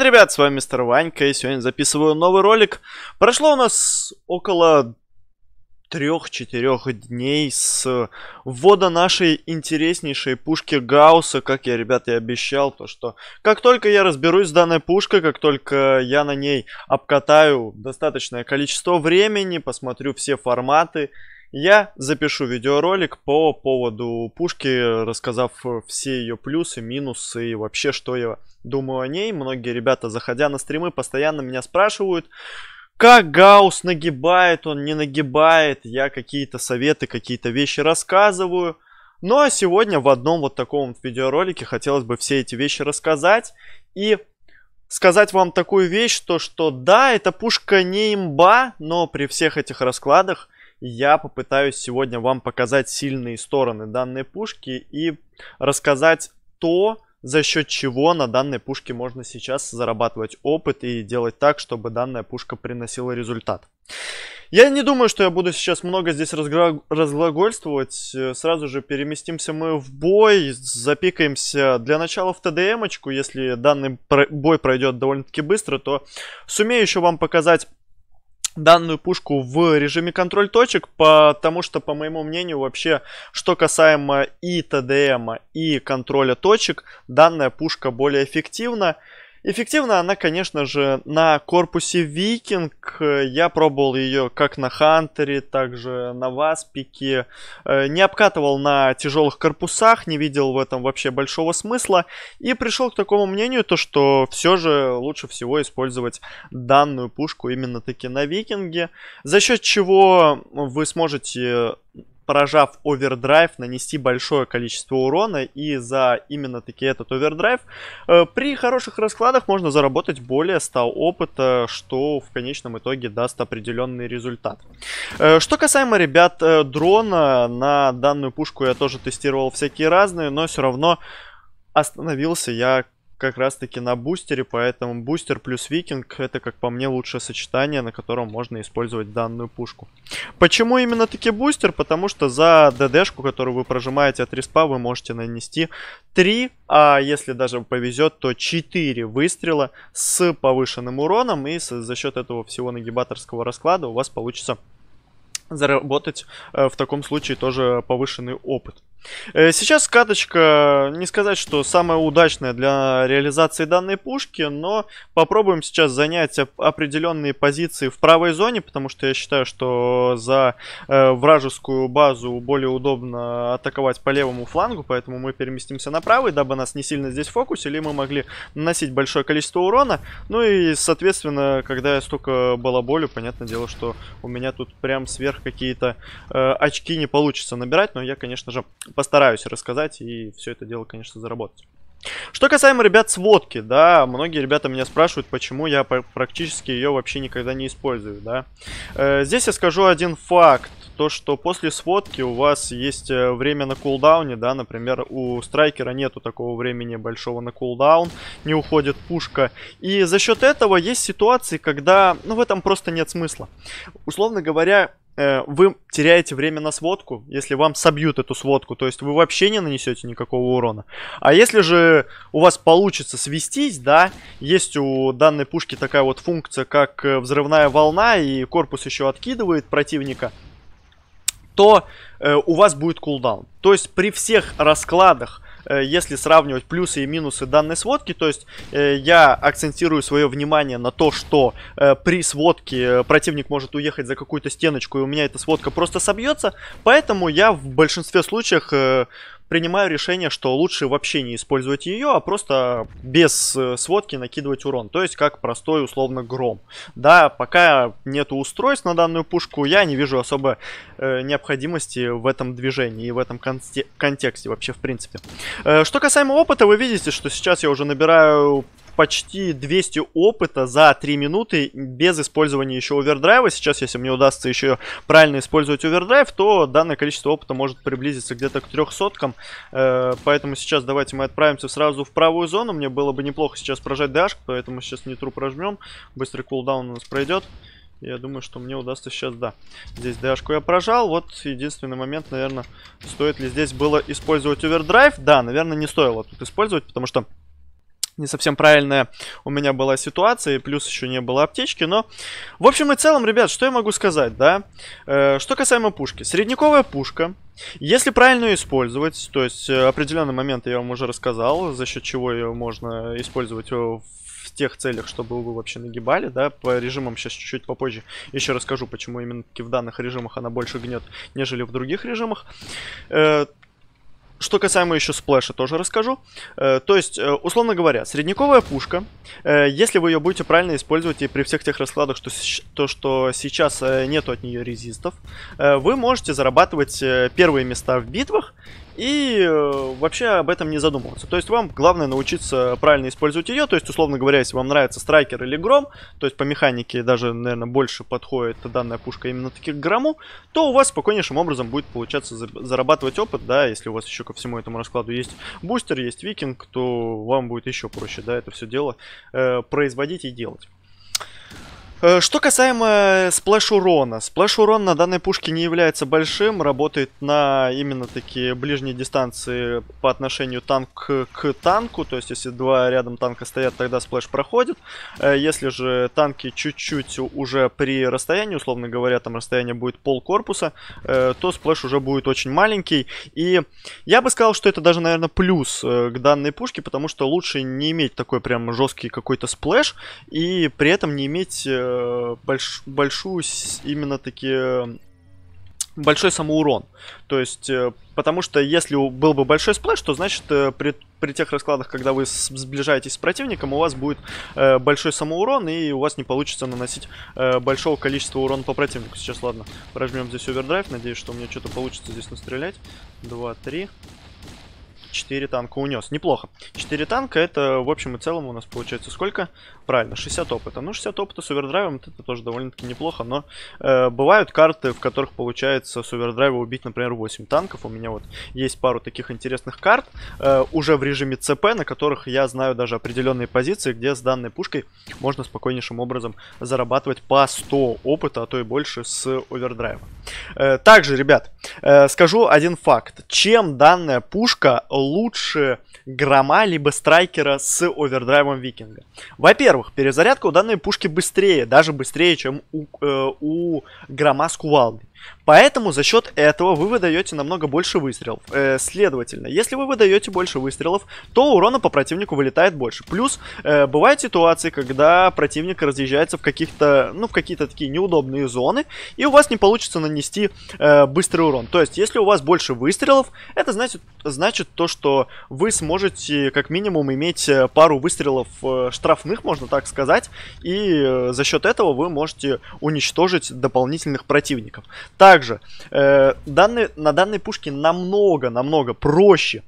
Привет, ребят, с вами мистер Ванька, и сегодня записываю новый ролик. Прошло у нас около 3-4 дней с ввода нашей интереснейшей пушки Гаусса, как я, ребята, и обещал, то что как только я разберусь с данной пушкой, как только я на ней обкатаю достаточное количество времени, посмотрю все форматы я запишу видеоролик по поводу пушки, рассказав все ее плюсы, минусы и вообще, что я думаю о ней. Многие ребята, заходя на стримы, постоянно меня спрашивают, как Гаус нагибает, он не нагибает. Я какие-то советы, какие-то вещи рассказываю. Ну а сегодня в одном вот таком видеоролике хотелось бы все эти вещи рассказать. И сказать вам такую вещь, то что да, эта пушка не имба, но при всех этих раскладах – я попытаюсь сегодня вам показать сильные стороны данной пушки и рассказать то, за счет чего на данной пушке можно сейчас зарабатывать опыт и делать так, чтобы данная пушка приносила результат. Я не думаю, что я буду сейчас много здесь разгра... разглагольствовать. Сразу же переместимся мы в бой, запикаемся для начала в ТДМ-очку. Если данный про... бой пройдет довольно-таки быстро, то сумею еще вам показать данную пушку в режиме контроль точек, потому что, по моему мнению, вообще, что касаемо и ТДМа, и контроля точек, данная пушка более эффективна. Эффективно она, конечно же, на корпусе Викинг. Я пробовал ее как на Хантере, так же на Васпике. Э, не обкатывал на тяжелых корпусах, не видел в этом вообще большого смысла. И пришел к такому мнению, то что все же лучше всего использовать данную пушку именно таки на Викинге. За счет чего вы сможете прожав овердрайв, нанести большое количество урона, и за именно таки этот овердрайв э, при хороших раскладах можно заработать более 100 опыта, что в конечном итоге даст определенный результат. Э, что касаемо, ребят, э, дрона, на данную пушку я тоже тестировал всякие разные, но все равно остановился я как раз таки на бустере, поэтому бустер плюс викинг это как по мне лучшее сочетание, на котором можно использовать данную пушку. Почему именно таки бустер? Потому что за ДДшку, которую вы прожимаете от респа, вы можете нанести 3, а если даже повезет, то 4 выстрела с повышенным уроном и за счет этого всего нагибаторского расклада у вас получится заработать э, в таком случае тоже повышенный опыт. Э, сейчас каточка, не сказать, что самая удачная для реализации данной пушки, но попробуем сейчас занять определенные позиции в правой зоне, потому что я считаю, что за э, вражескую базу более удобно атаковать по левому флангу, поэтому мы переместимся на правый, дабы нас не сильно здесь фокусили, мы могли наносить большое количество урона, ну и, соответственно, когда я столько балаболю, понятное дело, что у меня тут прям сверх какие-то э, очки не получится набирать, но я, конечно же, постараюсь рассказать и все это дело, конечно, заработать. Что касаемо, ребят, сводки, да, многие ребята меня спрашивают, почему я практически ее вообще никогда не использую, да. Э, здесь я скажу один факт, то что после сводки у вас есть э, время на кулдауне, да, например, у страйкера нету такого времени большого на кулдаун, не уходит пушка, и за счет этого есть ситуации, когда, ну, в этом просто нет смысла. Условно говоря, Э, вы теряете время на сводку, если вам собьют эту сводку, то есть вы вообще не нанесете никакого урона. А если же у вас получится свестись, да, есть у данной пушки такая вот функция, как э, взрывная волна, и корпус еще откидывает противника, то э, у вас будет кулдаун. То есть при всех раскладах Э, если сравнивать плюсы и минусы данной сводки, то есть э, я акцентирую свое внимание на то, что э, при сводке противник может уехать за какую-то стеночку, и у меня эта сводка просто собьется, поэтому я в большинстве случаев принимаю решение, что лучше вообще не использовать ее, а просто без э, сводки накидывать урон. То есть как простой условно гром. Да, пока нету устройств на данную пушку, я не вижу особо э, необходимости в этом движении и в этом контексте вообще в принципе. Э, что касаемо опыта, вы видите, что сейчас я уже набираю почти 200 опыта за 3 минуты без использования еще овердрайва. Сейчас, если мне удастся еще правильно использовать овердрайв, то данное количество опыта может приблизиться где-то к 300. Э, поэтому сейчас давайте мы отправимся сразу в правую зону. Мне было бы неплохо сейчас прожать дашку, поэтому сейчас не тру прожмем. Быстрый кулдаун у нас пройдет. Я думаю, что мне удастся сейчас, да. Здесь дашку я прожал. Вот единственный момент, наверное, стоит ли здесь было использовать овердрайв. Да, наверное, не стоило тут использовать, потому что не совсем правильная у меня была ситуация, и плюс еще не было аптечки, но... В общем и целом, ребят, что я могу сказать, да? Э, что касаемо пушки. Средниковая пушка, если правильно ее использовать, то есть э, определенный момент я вам уже рассказал, за счет чего ее можно использовать э, в тех целях, чтобы вы вообще нагибали, да, по режимам сейчас чуть-чуть попозже еще расскажу, почему именно в данных режимах она больше гнет, нежели в других режимах. Э, что касаемо еще сплэша, тоже расскажу. Э, то есть, э, условно говоря, средняковая пушка, э, если вы ее будете правильно использовать и при всех тех раскладах, что, то, что сейчас нету от нее резистов, вы можете зарабатывать первые места в битвах и э, вообще об этом не задумываться. То есть вам главное научиться правильно использовать ее, то есть, условно говоря, если вам нравится страйкер или гром, то есть по механике даже, наверное, больше подходит данная пушка именно таки к грому, то у вас спокойнейшим образом будет получаться зарабатывать опыт, да, если у вас еще ко всему этому раскладу есть бустер, есть викинг, то вам будет еще проще, да, это все дело э, производить и делать. Э, что касаемо сплэш-урона. Сплэш-урон на данной пушке не является большим, работает на именно такие ближние дистанции по отношению танк к танку. То есть, если два рядом танка стоят, тогда сплэш проходит. Э, если же танки чуть-чуть уже при расстоянии, условно говоря, там расстояние будет пол корпуса, э, то сплэш уже будет очень маленький. И я бы сказал, что это даже, наверное, плюс к данной пушке, потому что лучше не иметь такой прям жесткий какой-то сплэш и при этом не иметь больш, большую именно таки большой самоурон. То есть, э, потому что если был бы большой сплэш, то значит э, при, при тех раскладах, когда вы сближаетесь с противником, у вас будет э, большой самоурон, и у вас не получится наносить большого количества урона по противнику. Сейчас, ладно, прожмем здесь овердрайв, надеюсь, что у меня что-то получится здесь настрелять. Два, три. 4 танка унес. Неплохо. 4 танка это, в общем и целом, у нас получается сколько? Правильно, 60 опыта. Ну, 60 опыта с овердрайвом, это тоже довольно-таки неплохо, но э, бывают карты, в которых получается с овердрайва убить, например, 8 танков. У меня вот есть пару таких интересных карт, э, уже в режиме ЦП, на которых я знаю даже определенные позиции, где с данной пушкой можно спокойнейшим образом зарабатывать по 100 опыта, а то и больше с овердрайва. Э, также, ребят, э, скажу один факт. Чем данная пушка лучше грома либо страйкера с овердрайвом викинга. Во-первых, перезарядка у данной пушки быстрее, даже быстрее, чем у, э, у грома с кувалдой. Поэтому за счет этого вы выдаете намного больше выстрелов. Э, следовательно, если вы выдаете больше выстрелов, то урона по противнику вылетает больше. Плюс э, бывают ситуации, когда противник разъезжается в каких-то, ну, в какие-то такие неудобные зоны, и у вас не получится нанести э, быстрый урон. То есть, если у вас больше выстрелов, это значит, значит то, что вы сможете как минимум иметь э, пару выстрелов э, штрафных, можно так сказать, и э, за счет этого вы можете уничтожить дополнительных противников. Также э, данные, на данной пушке намного-намного проще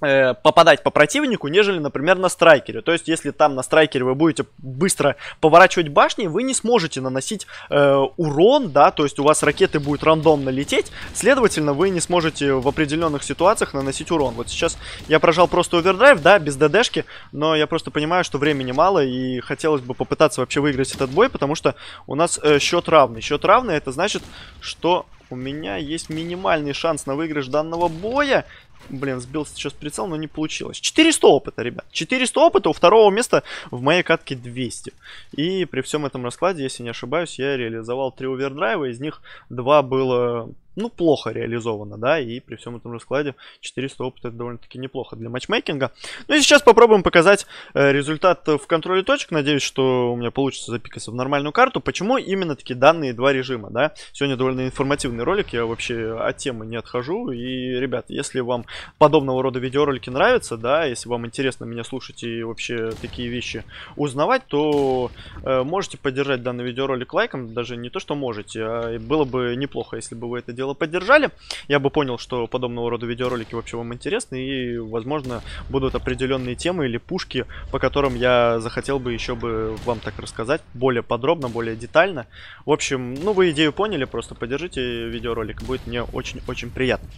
Э, попадать по противнику, нежели, например, на страйкере. То есть, если там на страйкере вы будете быстро поворачивать башни, вы не сможете наносить э, урон, да, то есть у вас ракеты будут рандомно лететь, следовательно, вы не сможете в определенных ситуациях наносить урон. Вот сейчас я прожал просто овердрайв, да, без ДДшки, но я просто понимаю, что времени мало, и хотелось бы попытаться вообще выиграть этот бой, потому что у нас э, счет равный. Счет равный, это значит, что у меня есть минимальный шанс на выигрыш данного боя. Блин, сбился сейчас прицел, но не получилось. 400 опыта, ребят. 400 опыта, у второго места в моей катке 200. И при всем этом раскладе, если не ошибаюсь, я реализовал три овердрайва, из них два было ну, плохо реализовано, да, и при всем этом раскладе 400 опыта это довольно-таки неплохо для матчмейкинга. Ну и сейчас попробуем показать э, результат в контроле точек. Надеюсь, что у меня получится запикаться в нормальную карту. Почему именно такие данные два режима, да? Сегодня довольно информативный ролик, я вообще от темы не отхожу. И, ребят, если вам подобного рода видеоролики нравятся, да, если вам интересно меня слушать и вообще такие вещи узнавать, то э, можете поддержать данный видеоролик лайком, даже не то, что можете, а было бы неплохо, если бы вы это делали дело, поддержали. Я бы понял, что подобного рода видеоролики вообще вам интересны. И, возможно, будут определенные темы или пушки, по которым я захотел бы еще бы вам так рассказать. Более подробно, более детально. В общем, ну вы идею поняли, просто поддержите видеоролик. Будет мне очень-очень приятно.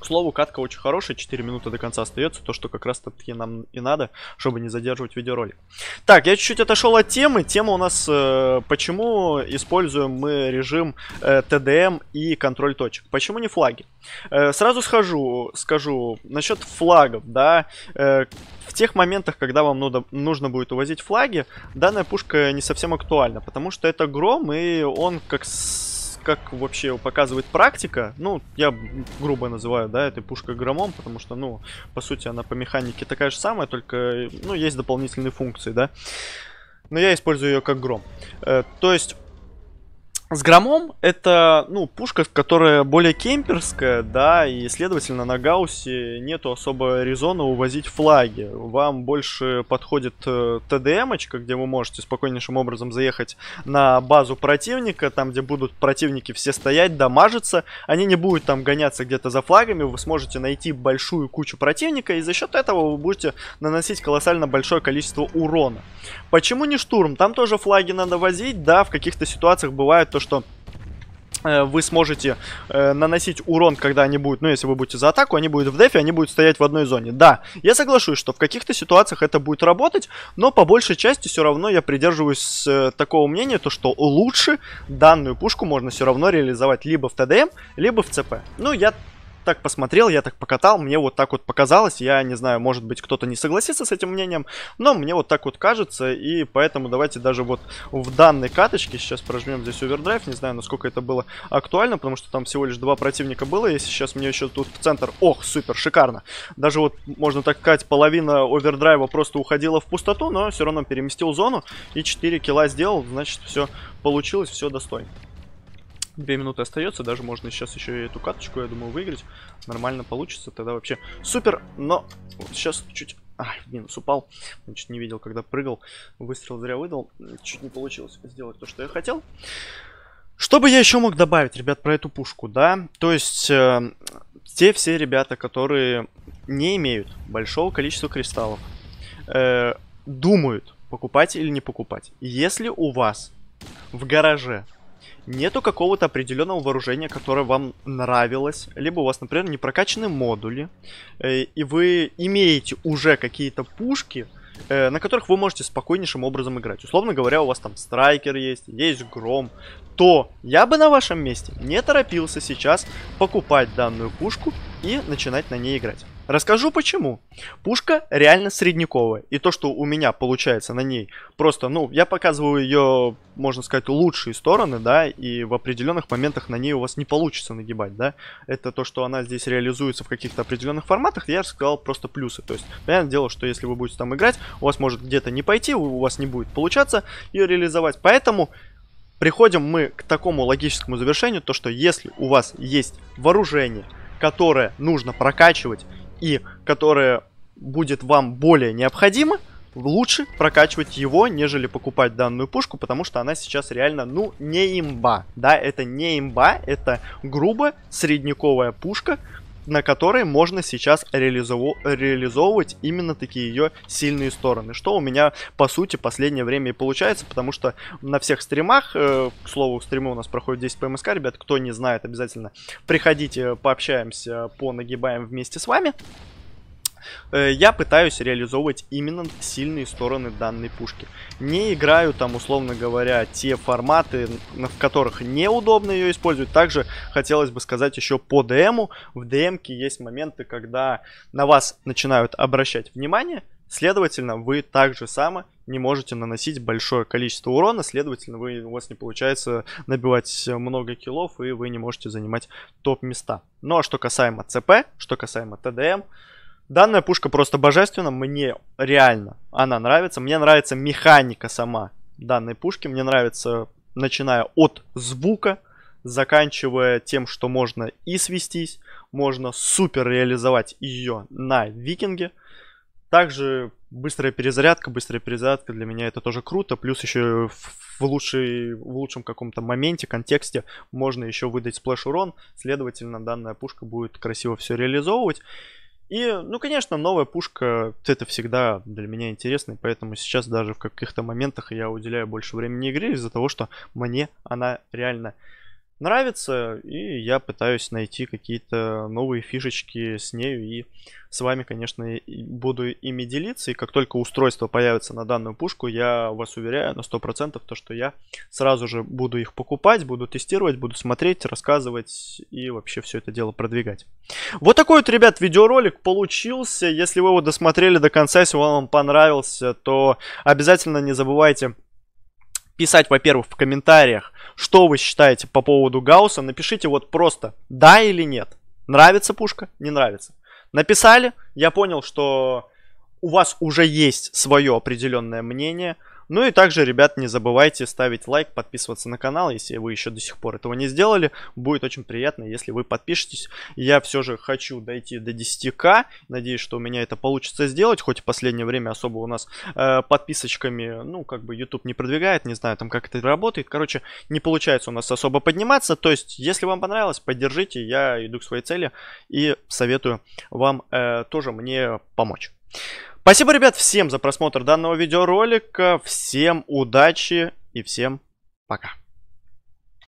К слову, катка очень хорошая, 4 минуты до конца остается, то, что как раз таки нам и надо, чтобы не задерживать видеоролик. Так, я чуть-чуть отошел от темы. Тема у нас, э, почему используем мы режим э, TDM и контроль точек. Почему не флаги? Э, сразу схожу, скажу, насчет флагов, да, э, в тех моментах, когда вам нужно, нужно будет увозить флаги, данная пушка не совсем актуальна, потому что это гром, и он как с как вообще показывает практика, ну, я грубо называю, да, этой пушкой громом, потому что, ну, по сути, она по механике такая же самая, только, ну, есть дополнительные функции, да. Но я использую ее как гром. Э, то есть с громом это, ну, пушка, которая более кемперская, да, и, следовательно, на Гауссе нету особо резона увозить флаги. Вам больше подходит э, ТДМ-очка, где вы можете спокойнейшим образом заехать на базу противника, там, где будут противники все стоять, дамажиться. Они не будут там гоняться где-то за флагами, вы сможете найти большую кучу противника, и за счет этого вы будете наносить колоссально большое количество урона. Почему не штурм? Там тоже флаги надо возить, да, в каких-то ситуациях бывает то, что э, вы сможете э, наносить урон, когда они будут, ну, если вы будете за атаку, они будут в дефе, они будут стоять в одной зоне. Да, я соглашусь, что в каких-то ситуациях это будет работать, но по большей части все равно я придерживаюсь э, такого мнения, то что лучше данную пушку можно все равно реализовать либо в ТДМ, либо в ЦП. Ну, я так посмотрел, я так покатал, мне вот так вот показалось. Я не знаю, может быть, кто-то не согласится с этим мнением, но мне вот так вот кажется. И поэтому давайте даже вот в данной каточке, сейчас прожмем здесь овердрайв, не знаю, насколько это было актуально, потому что там всего лишь два противника было. Если сейчас мне еще тут в центр, ох, супер, шикарно. Даже вот, можно так сказать, половина овердрайва просто уходила в пустоту, но все равно переместил зону и 4 килла сделал, значит, все получилось, все достойно. Две минуты остается, даже можно сейчас еще и эту каточку, я думаю, выиграть. Нормально получится, тогда вообще супер, но вот сейчас чуть... А, минус упал, значит, не видел, когда прыгал, выстрел зря выдал, чуть не получилось сделать то, что я хотел. Что бы я еще мог добавить, ребят, про эту пушку, да? То есть, э, те все ребята, которые не имеют большого количества кристаллов, э, думают, покупать или не покупать. Если у вас в гараже нету какого-то определенного вооружения, которое вам нравилось, либо у вас, например, не прокачаны модули, э, и вы имеете уже какие-то пушки, э, на которых вы можете спокойнейшим образом играть. Условно говоря, у вас там страйкер есть, есть гром, то я бы на вашем месте не торопился сейчас покупать данную пушку и начинать на ней играть. Расскажу почему. Пушка реально средняковая. И то, что у меня получается на ней, просто, ну, я показываю ее, можно сказать, лучшие стороны, да, и в определенных моментах на ней у вас не получится нагибать, да. Это то, что она здесь реализуется в каких-то определенных форматах, я рассказал просто плюсы. То есть, понятное дело, что если вы будете там играть, у вас может где-то не пойти, у вас не будет получаться ее реализовать. Поэтому приходим мы к такому логическому завершению, то что если у вас есть вооружение, которое нужно прокачивать и которое будет вам более необходимо, лучше прокачивать его, нежели покупать данную пушку, потому что она сейчас реально, ну, не имба. Да, это не имба, это грубо средняковая пушка, на которой можно сейчас реализов... реализовывать именно такие ее сильные стороны. Что у меня, по сути, последнее время и получается, потому что на всех стримах, э, к слову, стримы у нас проходят 10 по МСК, ребят, кто не знает, обязательно приходите, пообщаемся, понагибаем вместе с вами. Э, я пытаюсь реализовывать именно сильные стороны данной пушки. Не играю там, условно говоря, те форматы, в которых неудобно ее использовать. Также хотелось бы сказать еще по ДМу. В ДМке есть моменты, когда на вас начинают обращать внимание, Следовательно, вы также само не можете наносить большое количество урона, следовательно, вы, у вас не получается набивать много киллов, и вы не можете занимать топ-места. Ну а что касаемо ЦП, что касаемо ТДМ, Данная пушка просто божественна, мне реально она нравится. Мне нравится механика сама данной пушки, мне нравится, начиная от звука, заканчивая тем, что можно и свестись, можно супер реализовать ее на викинге. Также быстрая перезарядка, быстрая перезарядка для меня это тоже круто. Плюс еще в, лучшей, в лучшем каком-то моменте, контексте можно еще выдать сплэш урон. Следовательно, данная пушка будет красиво все реализовывать. И, ну, конечно, новая пушка, это всегда для меня интересно, и поэтому сейчас даже в каких-то моментах я уделяю больше времени игре из-за того, что мне она реально нравится, и я пытаюсь найти какие-то новые фишечки с нею и с вами, конечно, буду ими делиться. И как только устройство появится на данную пушку, я вас уверяю на 100% то, что я сразу же буду их покупать, буду тестировать, буду смотреть, рассказывать и вообще все это дело продвигать. Вот такой вот, ребят, видеоролик получился. Если вы его досмотрели до конца, если он вам понравился, то обязательно не забывайте писать, во-первых, в комментариях, что вы считаете по поводу Гауса. Напишите вот просто да или нет. Нравится пушка, не нравится. Написали, я понял, что у вас уже есть свое определенное мнение – ну и также, ребят, не забывайте ставить лайк, подписываться на канал, если вы еще до сих пор этого не сделали. Будет очень приятно, если вы подпишетесь. Я все же хочу дойти до 10к. Надеюсь, что у меня это получится сделать, хоть в последнее время особо у нас э, подписочками, ну, как бы YouTube не продвигает, не знаю там, как это работает. Короче, не получается у нас особо подниматься. То есть, если вам понравилось, поддержите, я иду к своей цели и советую вам э, тоже мне помочь. Спасибо, ребят, всем за просмотр данного видеоролика. Всем удачи и всем пока.